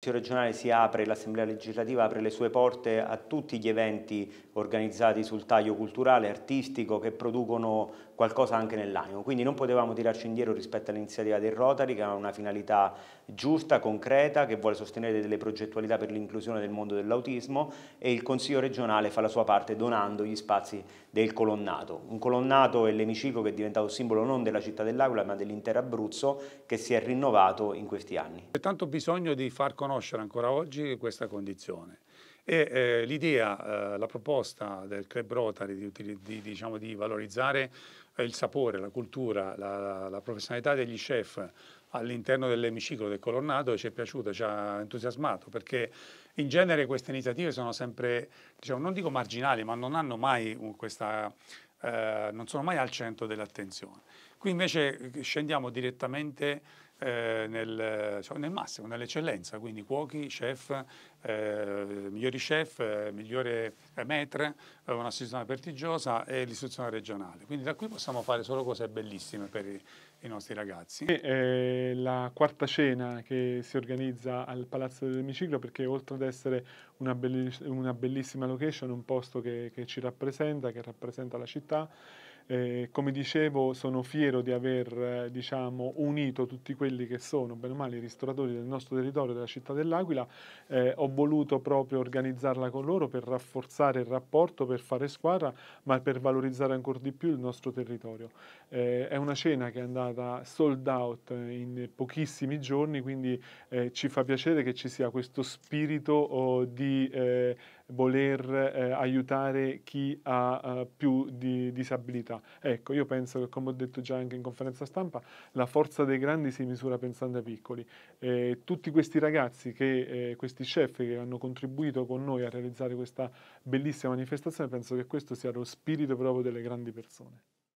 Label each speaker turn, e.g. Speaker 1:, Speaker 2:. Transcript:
Speaker 1: La Commissione regionale si apre, l'Assemblea legislativa apre le sue porte a tutti gli eventi organizzati sul taglio culturale, artistico, che producono qualcosa anche nell'animo. Quindi non potevamo tirarci indietro rispetto all'iniziativa del Rotary, che ha una finalità giusta, concreta, che vuole sostenere delle progettualità per l'inclusione del mondo dell'autismo e il Consiglio regionale fa la sua parte donando gli spazi del colonnato. Un colonnato è l'emiciclo che è diventato simbolo non della città dell'Aquila ma dell'intero Abruzzo che si è rinnovato in questi anni.
Speaker 2: C'è tanto bisogno di far conoscere riconoscere ancora oggi questa condizione.
Speaker 1: E eh, l'idea, eh, la proposta
Speaker 2: del Club Rotary di, di, di, diciamo, di valorizzare eh, il sapore, la cultura, la, la professionalità degli chef all'interno dell'emiciclo del Colonnado ci è piaciuta, ci ha entusiasmato perché in genere queste iniziative sono sempre, diciamo, non dico marginali, ma non hanno mai questa, eh, non sono mai al centro dell'attenzione. Qui invece eh, scendiamo direttamente eh, nel, diciamo, nel, massimo, nell'eccellenza, quindi cuochi, chef, eh, migliori chef, eh, migliore eh, metre, eh, un'associazione vertiginosa e l'istruzione regionale. Quindi da qui possiamo fare solo cose bellissime per i, i nostri ragazzi.
Speaker 3: E, eh, la quarta cena che si organizza al Palazzo dell'Emiciclo perché oltre ad essere una, belliss una bellissima location, un posto che, che ci rappresenta, che rappresenta la città, eh, come dicevo, sono fiero di aver eh, diciamo, unito tutti quelli che sono, bene o male, i ristoratori del nostro territorio, della città dell'Aquila. Eh, ho voluto proprio organizzarla con loro per rafforzare il rapporto, per fare squadra, ma per valorizzare ancora di più il nostro territorio. Eh, è una cena che è andata sold out in pochissimi giorni, quindi eh, ci fa piacere che ci sia questo spirito oh, di eh, voler eh, aiutare chi ha uh, più di disabilità. Ecco, io penso che, come ho detto già anche in conferenza stampa, la forza dei grandi si misura pensando ai piccoli. Eh, tutti questi ragazzi, che, eh, questi chef che hanno contribuito con noi a realizzare questa bellissima manifestazione, penso che questo sia lo spirito proprio delle grandi persone.